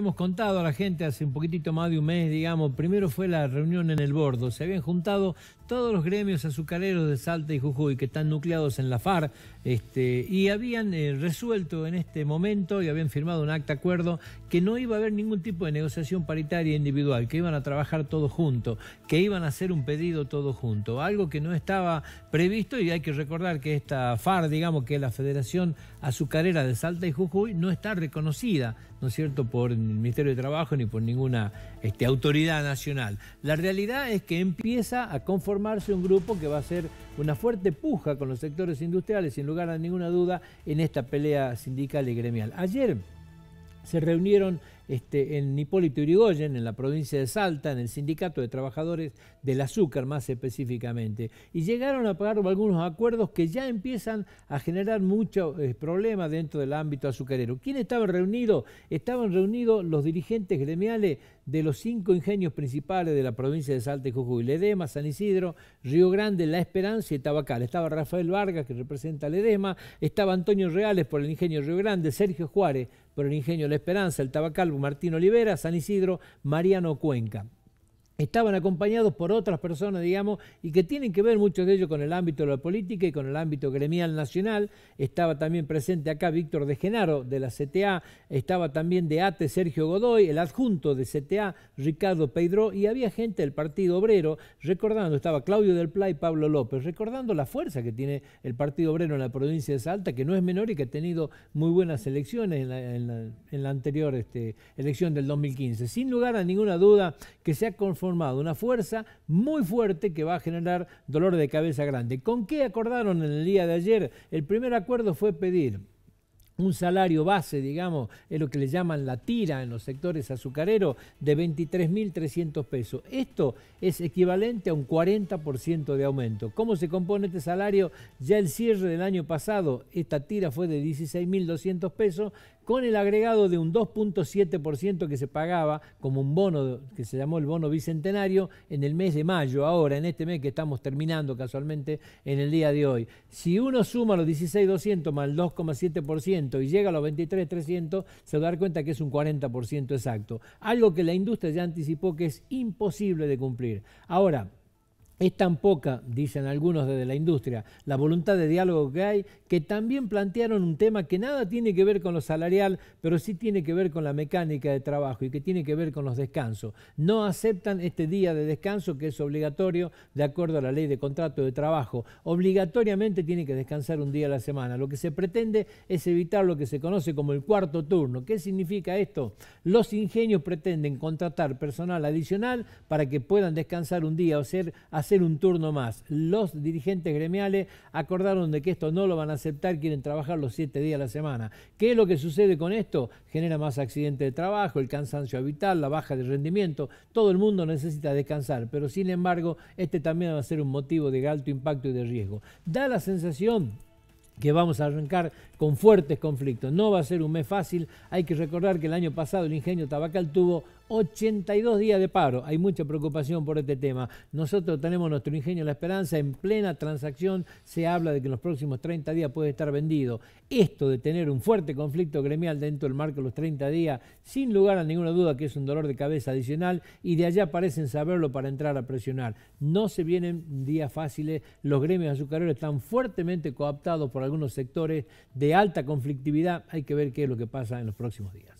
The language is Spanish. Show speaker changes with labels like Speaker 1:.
Speaker 1: hemos contado a la gente hace un poquitito más de un mes, digamos, primero fue la reunión en el Bordo. Se habían juntado todos los gremios azucareros de Salta y Jujuy que están nucleados en la FAR este, y habían eh, resuelto en este momento y habían firmado un acta acuerdo que no iba a haber ningún tipo de negociación paritaria individual, que iban a trabajar todos juntos, que iban a hacer un pedido todos juntos, algo que no estaba previsto y hay que recordar que esta FAR, digamos, que es la Federación Azucarera de Salta y Jujuy, no está reconocida, ¿no es cierto?, por el Ministerio de Trabajo ni por ninguna este, autoridad nacional. La realidad es que empieza a conformarse un grupo que va a ser una fuerte puja con los sectores industriales, sin lugar a ninguna duda, en esta pelea sindical y gremial. Ayer se reunieron este, en Hipólito Urigoyen, en la provincia de Salta, en el Sindicato de Trabajadores del Azúcar más específicamente, y llegaron a pagar algunos acuerdos que ya empiezan a generar muchos eh, problemas dentro del ámbito azucarero. ¿Quién estaba reunido? Estaban reunidos los dirigentes gremiales de los cinco ingenios principales de la provincia de Salta y Jujuy, Ledema, San Isidro, Río Grande, La Esperanza y Tabacal. Estaba Rafael Vargas, que representa a Ledema, estaba Antonio Reales por el ingenio Río Grande, Sergio Juárez por el ingenio La Esperanza, el Tabacal Martín Olivera, San Isidro, Mariano Cuenca estaban acompañados por otras personas, digamos, y que tienen que ver muchos de ellos con el ámbito de la política y con el ámbito gremial nacional. Estaba también presente acá Víctor de Genaro de la CTA, estaba también de ATE Sergio Godoy, el adjunto de CTA Ricardo Peidró, y había gente del Partido Obrero recordando, estaba Claudio del Pla y Pablo López, recordando la fuerza que tiene el Partido Obrero en la provincia de Salta, que no es menor y que ha tenido muy buenas elecciones en la, anterior este, elección del 2015. Sin lugar a ninguna duda que se ha conformado una fuerza muy fuerte que va a generar dolor de cabeza grande. ¿Con qué acordaron en el día de ayer? El primer acuerdo fue pedir un salario base, digamos, es lo que le llaman la tira en los sectores azucareros, de 23.300 pesos. Esto es equivalente a un 40% de aumento. ¿Cómo se compone este salario? Ya el cierre del año pasado, esta tira fue de 16.200 pesos, con el agregado de un 2.7% que se pagaba como un bono que se llamó el bono bicentenario en el mes de mayo, ahora, en este mes que estamos terminando casualmente en el día de hoy. Si uno suma los 16.200 más el 2,7% y llega a los 23.300, se va a dar cuenta que es un 40% exacto, algo que la industria ya anticipó que es imposible de cumplir. Ahora, es tan poca, dicen algunos desde la industria, la voluntad de diálogo que hay, que también plantearon un tema que nada tiene que ver con lo salarial, pero sí tiene que ver con la mecánica de trabajo y que tiene que ver con los descansos. No aceptan este día de descanso que es obligatorio de acuerdo a la ley de contrato de trabajo. Obligatoriamente tiene que descansar un día a la semana. Lo que se pretende es evitar lo que se conoce como el cuarto turno. ¿Qué significa esto? Los ingenios pretenden contratar personal adicional para que puedan descansar un día o ser hacer un turno más. Los dirigentes gremiales acordaron de que esto no lo van a aceptar, quieren trabajar los siete días a la semana. ¿Qué es lo que sucede con esto? Genera más accidentes de trabajo, el cansancio habitual, la baja de rendimiento. Todo el mundo necesita descansar, pero sin embargo, este también va a ser un motivo de alto impacto y de riesgo. Da la sensación que vamos a arrancar con fuertes conflictos. No va a ser un mes fácil. Hay que recordar que el año pasado el ingenio tabacal tuvo 82 días de paro. Hay mucha preocupación por este tema. Nosotros tenemos nuestro ingenio La Esperanza. En plena transacción se habla de que en los próximos 30 días puede estar vendido. Esto de tener un fuerte conflicto gremial dentro del marco de los 30 días, sin lugar a ninguna duda que es un dolor de cabeza adicional y de allá parecen saberlo para entrar a presionar. No se vienen días fáciles. Los gremios azucareros están fuertemente cooptados por algunos sectores de alta conflictividad. Hay que ver qué es lo que pasa en los próximos días.